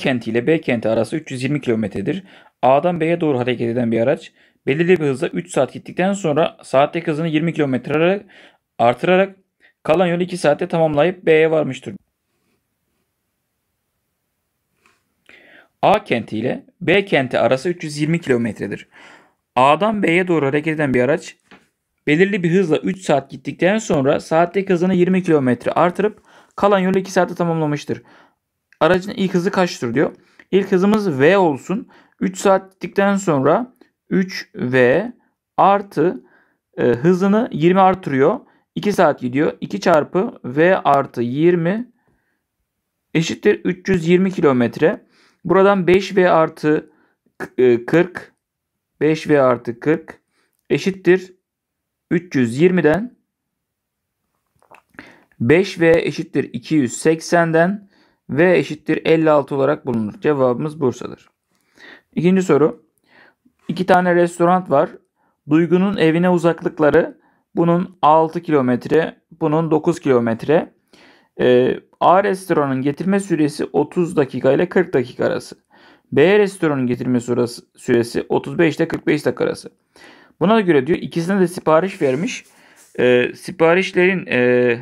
kenti ile B kenti arası 320 kilometredir. A'dan B'ye doğru hareket eden bir araç belirli bir hızla 3 saat gittikten sonra saatte hızını 20 kilometre artırarak kalan yolu 2 saatte tamamlayıp B'ye varmıştır. A kenti ile B kenti arası 320 kilometredir. A'dan B'ye doğru hareket eden bir araç belirli bir hızla 3 saat gittikten sonra saatte hızını 20 kilometre artırıp kalan yolu 2 saatte tamamlamıştır. Aracın ilk hızı kaçtır diyor. İlk hızımız V olsun. 3 saat gittikten sonra 3V artı e, hızını 20 artırıyor. 2 saat gidiyor. 2 çarpı V artı 20 eşittir 320 kilometre. Buradan 5V artı 40 5V e, artı 40 eşittir 320'den 5V eşittir 280'den V eşittir 56 olarak bulunur. Cevabımız Bursa'dır. İkinci soru. İki tane restoran var. Duygu'nun evine uzaklıkları bunun 6 kilometre, bunun 9 kilometre. Ee, A restoranın getirme süresi 30 dakika ile 40 dakika arası. B restoranın getirme süresi, 35 ile 45 dakika arası. Buna göre diyor ikisine de sipariş vermiş. Ee, siparişlerin e,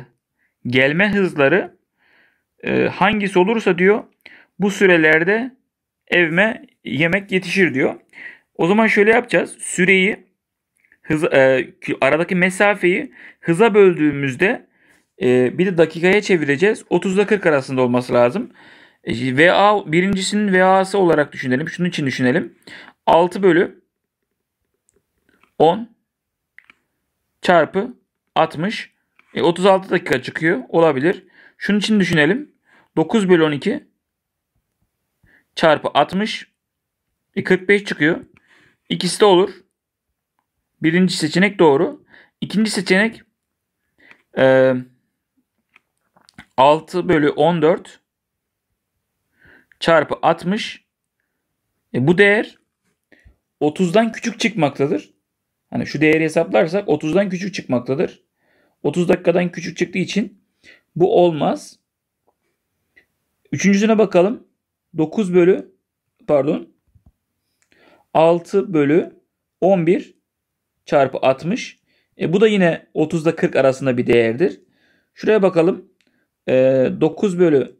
gelme hızları ee, hangisi olursa diyor bu sürelerde evime yemek yetişir diyor. O zaman şöyle yapacağız. Süreyi hız, e, aradaki mesafeyi hıza böldüğümüzde e, bir de dakikaya çevireceğiz. 30 ile 40 arasında olması lazım. E, VA birincisinin VA'sı olarak düşünelim. Şunun için düşünelim. 6 bölü 10 çarpı 60 e, 36 dakika çıkıyor. Olabilir. Şunun için düşünelim. 9 bölü 12 çarpı 60 e 45 çıkıyor. İkisi de olur. Birinci seçenek doğru. İkinci seçenek e, 6 bölü 14 çarpı 60 e, bu değer 30'dan küçük çıkmaktadır. Hani şu değeri hesaplarsak 30'dan küçük çıkmaktadır. 30 dakikadan küçük çıktığı için bu olmaz. Üçüncüsüne bakalım. 9 bölü pardon 6 bölü 11 çarpı 60. E, bu da yine 30 ile 40 arasında bir değerdir. Şuraya bakalım. E, 9 bölü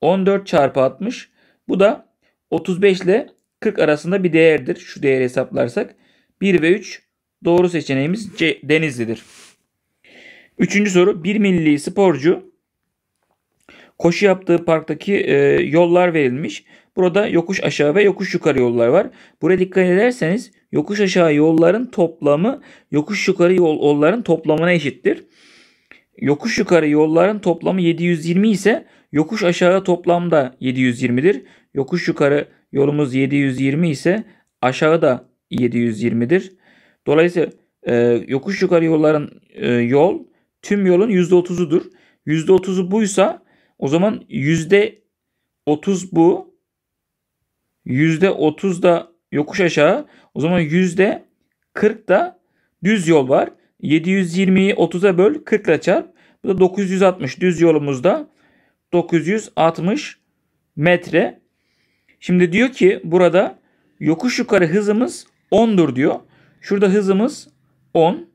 14 çarpı 60. Bu da 35 ile 40 arasında bir değerdir. Şu değeri hesaplarsak. 1 ve 3 doğru seçeneğimiz C, Denizli'dir. Üçüncü soru bir milli sporcu koşu yaptığı parktaki e, yollar verilmiş. Burada yokuş aşağı ve yokuş yukarı yollar var. Buraya dikkat ederseniz yokuş aşağı yolların toplamı yokuş yukarı yol, yolların toplamına eşittir. Yokuş yukarı yolların toplamı 720 ise yokuş aşağı toplamda 720'dir. Yokuş yukarı yolumuz 720 ise aşağı da 720'dir. Dolayısıyla e, yokuş yukarı yolların e, yol tüm yolun %30'udur. %30'u buysa o zaman %30 bu. %30 da yokuş aşağı. O zaman %40 da düz yol var. 720'yi 30'a böl 40 ile çarp. Bu da 960 düz yolumuzda 960 metre. Şimdi diyor ki burada yokuş yukarı hızımız 10'dur diyor. Şurada hızımız 10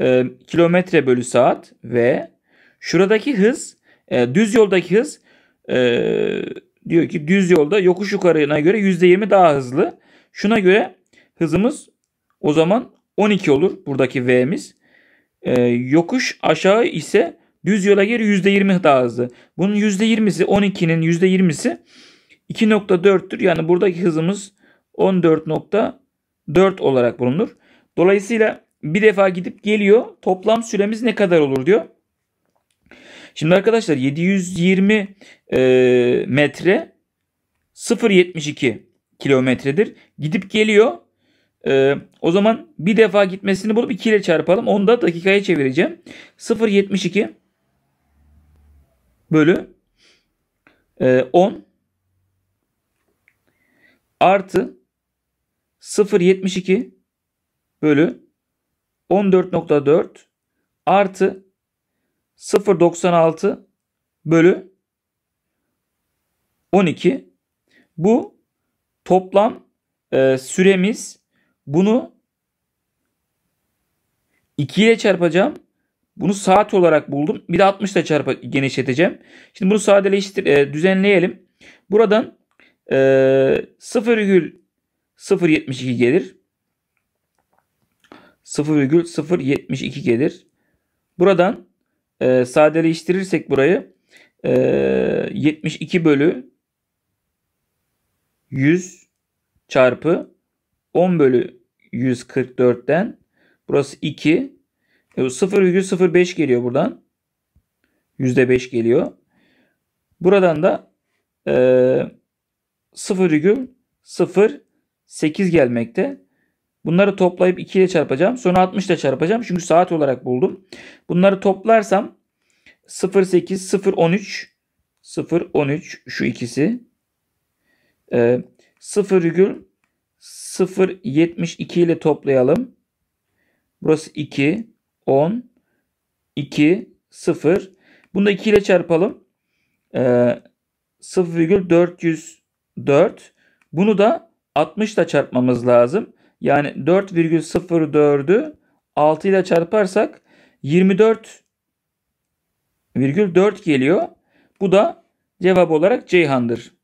e, kilometre bölü saat ve şuradaki hız e, düz yoldaki hız e, diyor ki düz yolda yokuş yukarına göre %20 daha hızlı. Şuna göre hızımız o zaman 12 olur buradaki V'miz. E, yokuş aşağı ise düz yola göre %20 daha hızlı. Bunun %20'si 12'nin %20'si 2.4'tür. Yani buradaki hızımız 14.4 olarak bulunur. Dolayısıyla bir defa gidip geliyor. Toplam süremiz ne kadar olur diyor. Şimdi arkadaşlar 720 e, metre 0.72 kilometredir. Gidip geliyor. E, o zaman bir defa gitmesini bulup 2 ile çarpalım. Onu da dakikaya çevireceğim. 0.72 bölü e, 10 artı 0.72 bölü 14.4 artı 0.96 bölü 12. Bu toplam e, süremiz. Bunu 2 ile çarpacağım. Bunu saat olarak buldum. Bir de 60 ile çarpa genişleteceğim. Şimdi bunu sadeleştir, e, düzenleyelim. Buradan e, 0,072 gelir. 0,072 gelir. Buradan e, sadeleştirirsek burayı e, 72 bölü 100 çarpı 10 bölü 144'ten burası 2 e, 0,05 geliyor buradan. %5 geliyor. Buradan da e, 0,08 gelmekte. Bunları toplayıp 2 ile çarpacağım. Sonra 60 ile çarpacağım. Çünkü saat olarak buldum. Bunları toplarsam 08, 0.13, 0.13 şu ikisi. Ee, 0,072 ile toplayalım. Burası 2, 10, 2, 0. Bunu da 2 ile çarpalım. Ee, 0,404. Bunu da 60 ile çarpmamız lazım. Yani 4,04'ü 6 ile çarparsak 24,4 geliyor. Bu da cevap olarak Ceyhan'dır.